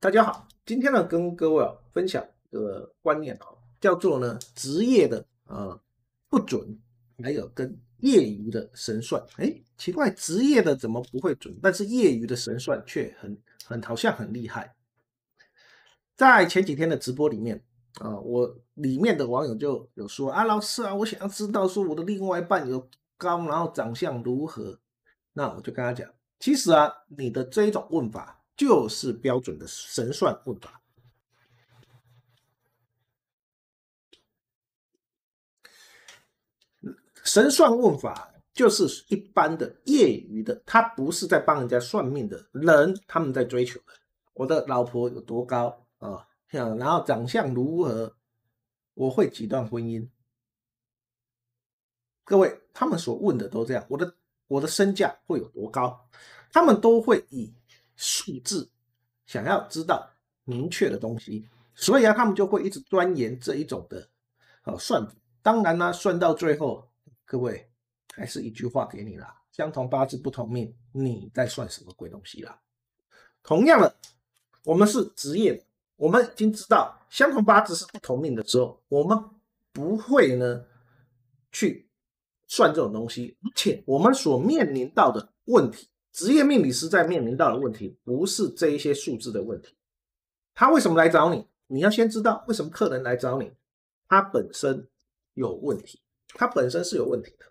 大家好，今天呢跟各位啊分享一个观念啊，叫做呢职业的啊不准，还有跟业余的神算。哎，奇怪，职业的怎么不会准？但是业余的神算却很很好像很厉害。在前几天的直播里面啊，我里面的网友就有说啊，老师啊，我想要知道说我的另外一半有高，然后长相如何？那我就跟他讲，其实啊，你的这一种问法。就是标准的神算问法。神算问法就是一般的业余的，他不是在帮人家算命的人，他们在追求的。我的老婆有多高啊？然后长相如何？我会几段婚姻？各位他们所问的都这样。我的我的身价会有多高？他们都会以。数字想要知道明确的东西，所以啊，他们就会一直钻研这一种的呃算法。当然呢，算到最后，各位还是一句话给你了：相同八字不同命，你在算什么鬼东西啦？同样的，我们是职业，我们已经知道相同八字是不同命的时候，我们不会呢去算这种东西，而且我们所面临到的问题。职业命理师在面临到的问题，不是这一些数字的问题。他为什么来找你？你要先知道为什么客人来找你，他本身有问题，他本身是有问题的。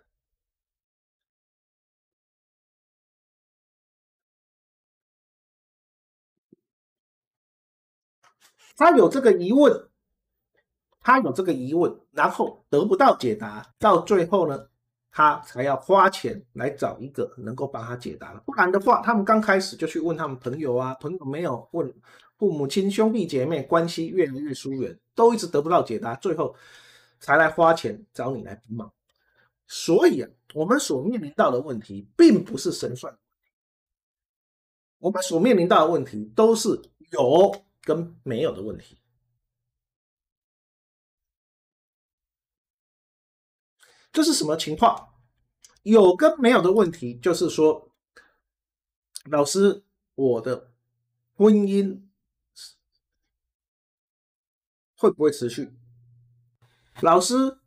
他有这个疑问，他有这个疑问，然后得不到解答，到最后呢？他才要花钱来找一个能够帮他解答的，不然的话，他们刚开始就去问他们朋友啊，朋友没有问父母亲兄弟姐妹，关系越来越疏远，都一直得不到解答，最后才来花钱找你来帮忙。所以啊，我们所面临到的问题，并不是神算，我们所面临到的问题都是有跟没有的问题。这是什么情况？有跟没有的问题，就是说，老师，我的婚姻会不会持续？老师，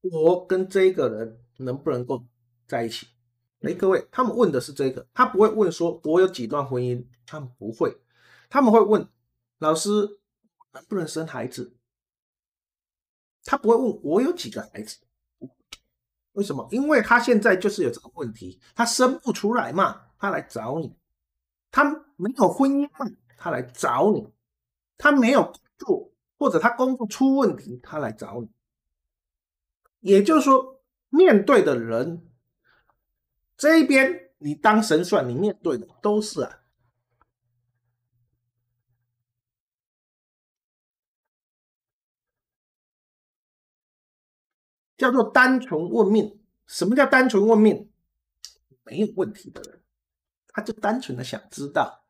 我跟这个人能不能够在一起？哎，各位，他们问的是这个，他不会问说我有几段婚姻，他们不会，他们会问老师能不能生孩子，他不会问我有几个孩子。为什么？因为他现在就是有这个问题，他生不出来嘛，他来找你；他没有婚姻嘛，他来找你；他没有工作，或者他工作出问题，他来找你。也就是说，面对的人这一边，你当神算，你面对的都是啊。叫做单纯问命。什么叫单纯问命？没有问题的人，他就单纯的想知道：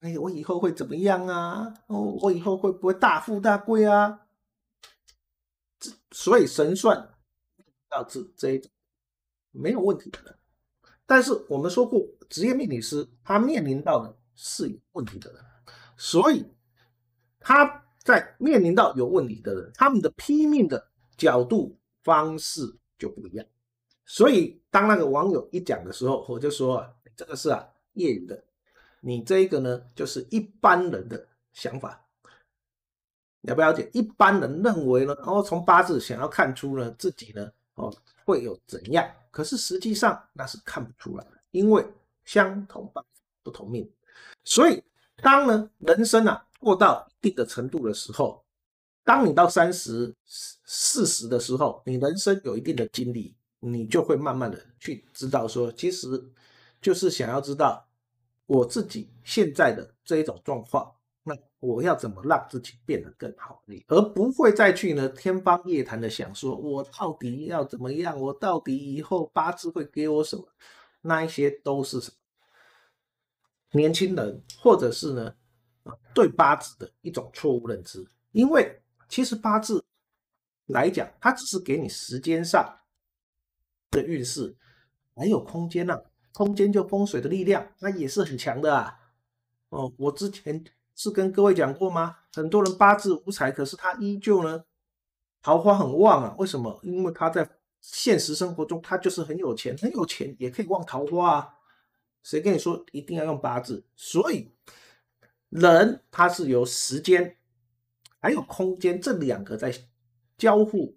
哎，我以后会怎么样啊？哦，我以后会不会大富大贵啊？这所以神算导致这一种没有问题的人。但是我们说过，职业命理师他面临到的是有问题的人，所以他在面临到有问题的人，他们的拼命的角度。方式就不一样，所以当那个网友一讲的时候，我就说啊，这个是啊业余的，你这个呢就是一般人的想法，了不了解？一般人认为呢，哦，从八字想要看出呢自己呢哦会有怎样，可是实际上那是看不出来的，因为相同八字不同命，所以当呢人生啊过到一定的程度的时候。当你到三十、四十的时候，你人生有一定的经历，你就会慢慢的去知道，说其实就是想要知道我自己现在的这一种状况，那我要怎么让自己变得更好？而不会再去呢天方夜谭的想说，我到底要怎么样？我到底以后八字会给我什么？那一些都是什么？年轻人或者是呢对八字的一种错误认知，因为。其实八字来讲，它只是给你时间上的运势，还有空间呐，空间就风水的力量，那也是很强的啊。哦，我之前是跟各位讲过吗？很多人八字无财，可是他依旧呢，桃花很旺啊。为什么？因为他在现实生活中，他就是很有钱，很有钱也可以旺桃花啊。谁跟你说一定要用八字？所以人他是由时间。还有空间，这两个在交互，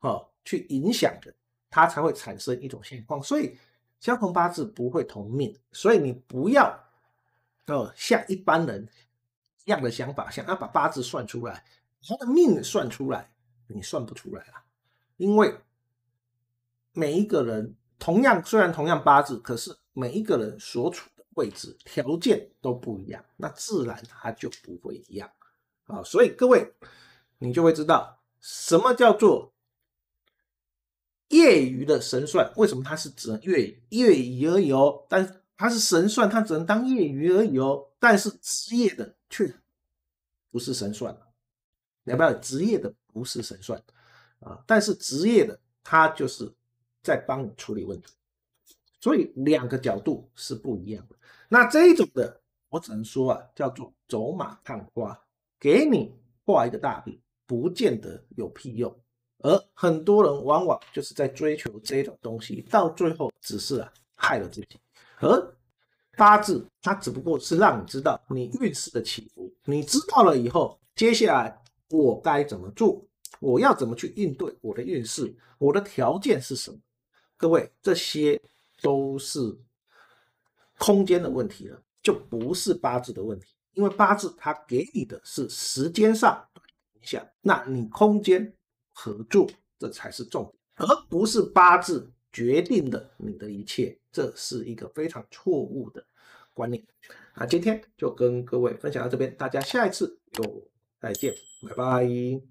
哈，去影响的，它才会产生一种现况。所以相同八字不会同命，所以你不要哦像一般人一样的想法，想要把八字算出来，他的命算出来，你算不出来啊。因为每一个人同样虽然同样八字，可是每一个人所处的位置条件都不一样，那自然他就不会一样。啊，所以各位，你就会知道什么叫做业余的神算，为什么他是只能业余业余而已哦？但他是神算，他只能当业余而已哦。但是职业的却不是神算，明白？职业的不是神算啊，但是职业的他就是在帮你处理问题，所以两个角度是不一样的。那这一种的，我只能说啊，叫做走马看花。给你画一个大饼，不见得有屁用。而很多人往往就是在追求这种东西，到最后只是啊害了自己。而八字它只不过是让你知道你运势的起伏。你知道了以后，接下来我该怎么做？我要怎么去应对我的运势？我的条件是什么？各位，这些都是空间的问题了，就不是八字的问题。因为八字它给你的是时间上影响，那你空间合作这才是重点，而不是八字决定了你的一切，这是一个非常错误的观念那今天就跟各位分享到这边，大家下一次就再见，拜拜。